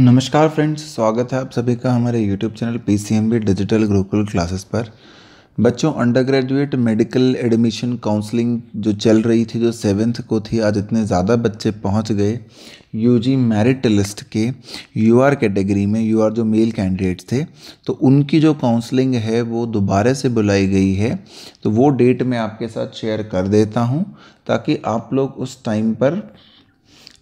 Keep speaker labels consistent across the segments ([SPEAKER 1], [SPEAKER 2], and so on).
[SPEAKER 1] नमस्कार फ्रेंड्स स्वागत है आप सभी का हमारे YouTube channel P C M digital ग्रोकुल क्लासेस पर बच्चों undergraduate medical admission counselling जो चल रही थी जो सेवेंथ को थी आज इतने ज़्यादा बच्चे पहुंच गए यूजी मेरिट लिस्ट के यूआर कैटेगरी में यूआर जो मेल कैंडिडेट्स थे तो उनकी जो काउंसलिंग है वो दोबारा से बुलाई गई है तो वो डेट मैं आपके साथ शेयर कर देता हूँ ताकि आप लोग उस टाइम पर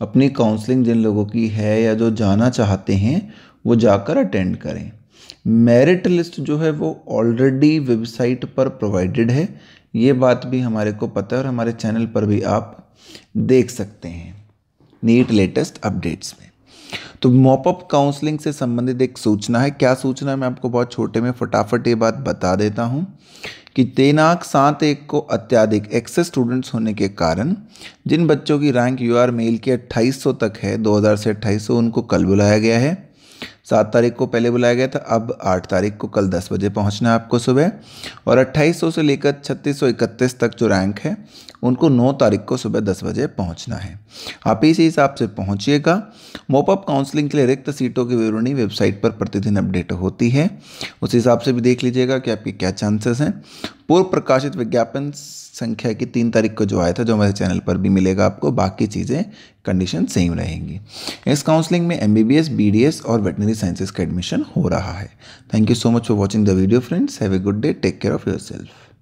[SPEAKER 1] अपनी काउंसलिंग जिन लोगों की है या जो जाना चाहते हैं वो जाकर अटेंड करें मेरिट लिस्ट जो है वो ऑलरेडी वेबसाइट पर प्रोवाइडेड है ये बात भी हमारे को पता है और हमारे चैनल पर भी आप देख सकते हैं नीट लेटेस्ट अपडेट्स में तो मॉपअप काउंसलिंग से संबंधित एक सूचना है क्या सूचना है मैं आपको बहुत छोटे में फटाफट ये बात बता देता हूँ कि तेनाक सात एक को अत्याधिक एक्सेस स्टूडेंट्स होने के कारण जिन बच्चों की रैंक यू आर मेल की 2800 तक है 2000 से 2800 उनको कल बुलाया गया है सात तारीख को पहले बुलाया गया था अब आठ तारीख को कल दस बजे पहुंचना है आपको सुबह और अट्ठाईस से लेकर छत्तीस तक जो रैंक है उनको 9 तारीख को सुबह दस बजे पहुंचना है आप इसी हिसाब से पहुंचिएगा मोपअप काउंसलिंग के लिए रिक्त सीटों की विवरणी वेबसाइट पर प्रतिदिन अपडेट होती है उस हिसाब से भी देख लीजिएगा कि आपके क्या चांसेस हैं पूर्व प्रकाशित विज्ञापन संख्या की तीन तारीख को जो आया था जो हमारे चैनल पर भी मिलेगा आपको बाकी चीज़ें कंडीशन सेम रहेंगी इस काउंसलिंग में M B B S B D S और वेटनरी साइंसेज का एडमिशन हो रहा है thank you so much for watching the video friends have a good day take care of your self